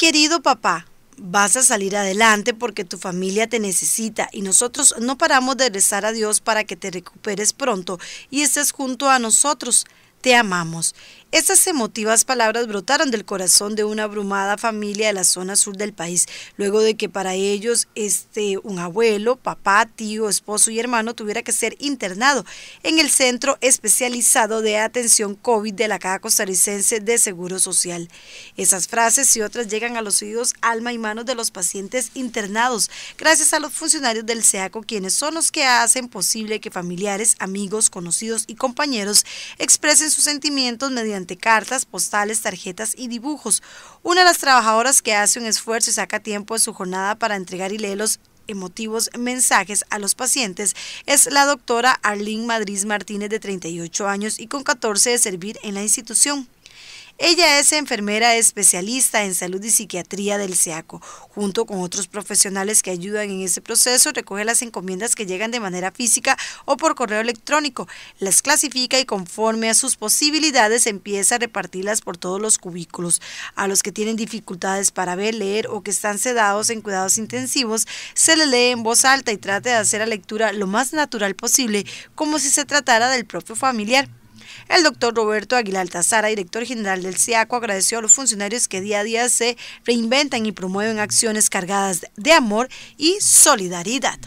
Querido papá, vas a salir adelante porque tu familia te necesita y nosotros no paramos de rezar a Dios para que te recuperes pronto y estés junto a nosotros. Te amamos estas emotivas palabras brotaron del corazón de una abrumada familia de la zona sur del país, luego de que para ellos este, un abuelo, papá, tío, esposo y hermano tuviera que ser internado en el Centro Especializado de Atención COVID de la Caja Costarricense de Seguro Social. Esas frases y otras llegan a los oídos, alma y manos de los pacientes internados, gracias a los funcionarios del SEACO, quienes son los que hacen posible que familiares, amigos, conocidos y compañeros expresen sus sentimientos mediante cartas, postales, tarjetas y dibujos. Una de las trabajadoras que hace un esfuerzo y saca tiempo de su jornada para entregar y leer los emotivos mensajes a los pacientes es la doctora Arlene Madrid Martínez de 38 años y con 14 de servir en la institución. Ella es enfermera especialista en salud y psiquiatría del SEACO. Junto con otros profesionales que ayudan en ese proceso, recoge las encomiendas que llegan de manera física o por correo electrónico, las clasifica y conforme a sus posibilidades empieza a repartirlas por todos los cubículos. A los que tienen dificultades para ver, leer o que están sedados en cuidados intensivos, se les lee en voz alta y trate de hacer la lectura lo más natural posible, como si se tratara del propio familiar. El doctor Roberto Aguilar Tazara, director general del CIACO, agradeció a los funcionarios que día a día se reinventan y promueven acciones cargadas de amor y solidaridad.